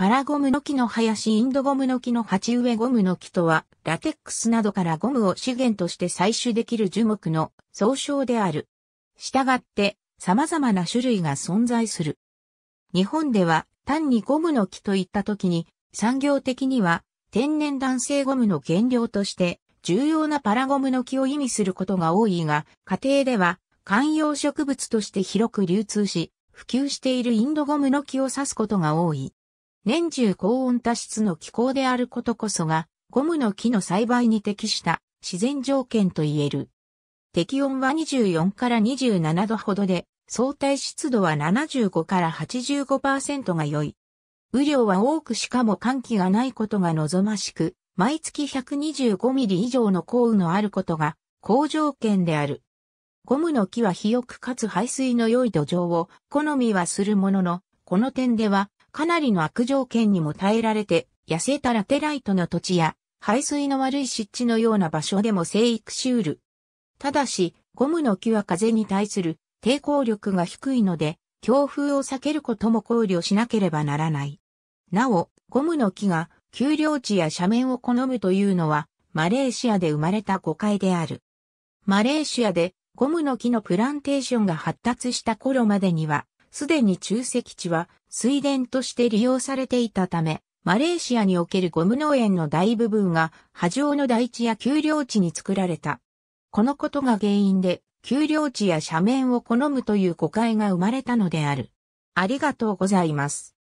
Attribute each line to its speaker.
Speaker 1: パラゴムの木の林インドゴムの木の鉢植えゴムの木とは、ラテックスなどからゴムを資源として採取できる樹木の総称である。したがって、様々な種類が存在する。日本では、単にゴムの木といった時に、産業的には、天然弾性ゴムの原料として、重要なパラゴムの木を意味することが多いが、家庭では、観葉植物として広く流通し、普及しているインドゴムの木を指すことが多い。年中高温多湿の気候であることこそが、ゴムの木の栽培に適した自然条件と言える。適温は24から27度ほどで、相対湿度は75から85%が良い。雨量は多くしかも寒気がないことが望ましく、毎月125ミリ以上の降雨のあることが好条件である。ゴムの木は肥沃かつ排水の良い土壌を好みはするものの、この点ではかなりの悪条件にも耐えられて、痩せたラテライトの土地や、排水の悪い湿地のような場所でも生育しうる。ただし、ゴムの木は風に対する抵抗力が低いので、強風を避けることも考慮しなければならない。なお、ゴムの木が丘陵地や斜面を好むというのは、マレーシアで生まれた誤解である。マレーシアでゴムの木のプランテーションが発達した頃までには、すでに中石地は水田として利用されていたため、マレーシアにおけるゴム農園の大部分が波状の台地や丘陵地に作られた。このことが原因で、丘陵地や斜面を好むという誤解が生まれたのである。ありがとうございます。